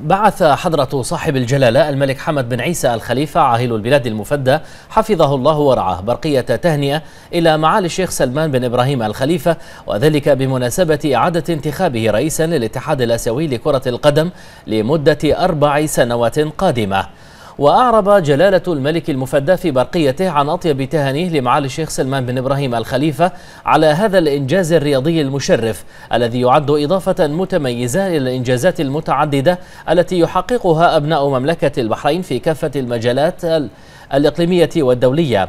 بعث حضرة صاحب الجلالة الملك حمد بن عيسى الخليفة عاهل البلاد المفدى حفظه الله ورعاه برقية تهنئة إلى معالي الشيخ سلمان بن إبراهيم الخليفة وذلك بمناسبة إعادة انتخابه رئيسا للاتحاد الآسيوي لكرة القدم لمدة أربع سنوات قادمة وأعرب جلالة الملك المفدى في برقيته عن أطيب تهانيه لمعالي الشيخ سلمان بن إبراهيم الخليفة على هذا الإنجاز الرياضي المشرف الذي يعد إضافة متميزة إلى الإنجازات المتعددة التي يحققها أبناء مملكة البحرين في كافة المجالات الإقليمية والدولية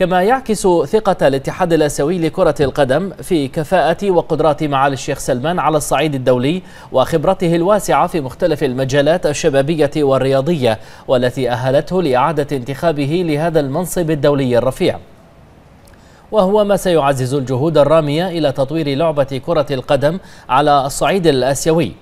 كما يعكس ثقة الاتحاد الآسيوي لكرة القدم في كفاءة وقدرات معالي الشيخ سلمان على الصعيد الدولي وخبرته الواسعة في مختلف المجالات الشبابية والرياضية والتي أهلته لإعادة انتخابه لهذا المنصب الدولي الرفيع وهو ما سيعزز الجهود الرامية إلى تطوير لعبة كرة القدم على الصعيد الآسيوي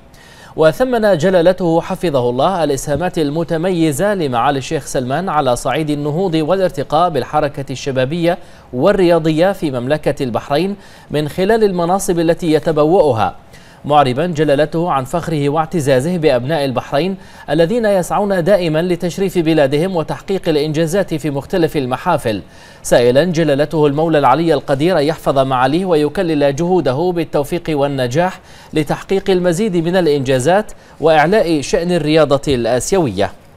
وثمن جلالته حفظه الله الإسهامات المتميزة لمعالي الشيخ سلمان على صعيد النهوض والارتقاء بالحركة الشبابية والرياضية في مملكة البحرين من خلال المناصب التي يتبوأها معربا جلالته عن فخره واعتزازه بأبناء البحرين الذين يسعون دائما لتشريف بلادهم وتحقيق الإنجازات في مختلف المحافل سائلا جلالته المولى العلي القدير أن يحفظ معاليه ويكلل جهوده بالتوفيق والنجاح لتحقيق المزيد من الإنجازات وإعلاء شأن الرياضة الآسيوية